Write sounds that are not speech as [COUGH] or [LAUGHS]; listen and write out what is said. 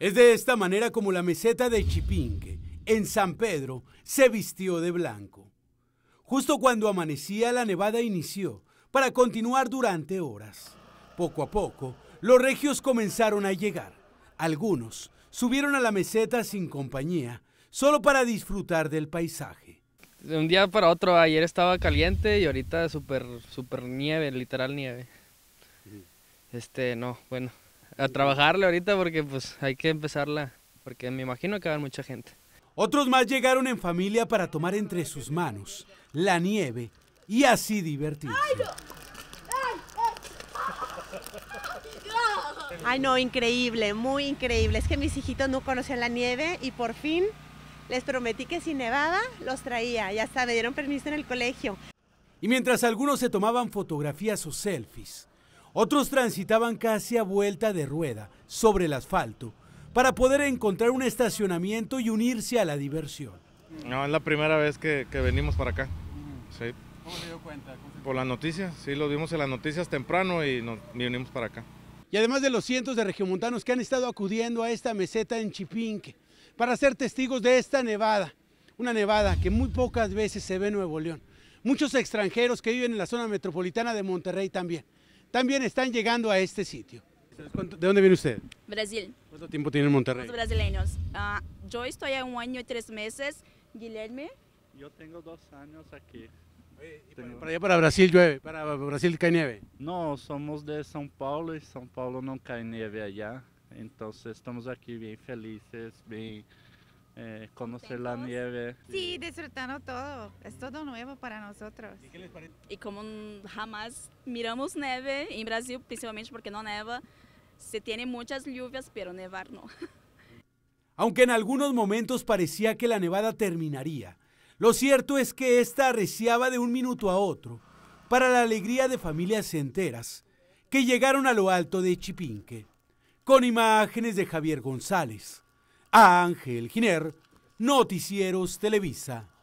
Es de esta manera como la meseta de Chipinque, en San Pedro, se vistió de blanco. Justo cuando amanecía, la nevada inició, para continuar durante horas. Poco a poco, los regios comenzaron a llegar. Algunos subieron a la meseta sin compañía, solo para disfrutar del paisaje. De un día para otro, ayer estaba caliente y ahorita súper, súper nieve, literal nieve. Este, no, bueno, a trabajarle ahorita porque pues hay que empezarla, porque me imagino que va a haber mucha gente. Otros más llegaron en familia para tomar entre sus manos la nieve y así divertirse. Eh. Ay, no, increíble, muy increíble. Es que mis hijitos no conocían la nieve y por fin les prometí que si nevaba los traía. Ya está, me dieron permiso en el colegio. Y mientras algunos se tomaban fotografías o selfies, otros transitaban casi a vuelta de rueda sobre el asfalto para poder encontrar un estacionamiento y unirse a la diversión. No, es la primera vez que, venimos para acá. Sí. ¿Cómo se dio cuenta? Por las noticias, sí, lo vimos en las noticias temprano y nos vinimos para acá. Y además de los cientos de regiomontanos que han estado acudiendo a esta meseta en Chipinque para ser testigos de esta nevada, una nevada que muy pocas veces se ve en Nuevo León. Muchos extranjeros que viven en la zona metropolitana de Monterrey también también están llegando a este sitio. ¿De dónde viene usted? Brasil. ¿Cuánto tiempo tiene en Monterrey? Los brasileños. Ah, yo estoy a un año y tres meses. ¿Guilherme? Yo tengo dos años aquí. para, allá para Brasil llueve, para Brasil cae nieve. No, somos de São Paulo y São Paulo no cae nieve allá. Entonces estamos aquí bien felices, bien eh, conocer la nieve. Sí, disfrutando todo. Es todo nuevo para nosotros. ¿Y, qué les parece? y como jamás miramos nieve en Brasil, principalmente porque no neva, se tiene muchas lluvias, pero nevar no. [LAUGHS] Aunque en algunos momentos parecía que la nevada terminaría, lo cierto es que esta arreciaba de un minuto a otro, para la alegría de familias enteras que llegaron a lo alto de Chipinque, con imágenes de Javier González. Ángel Giner, Noticieros Televisa.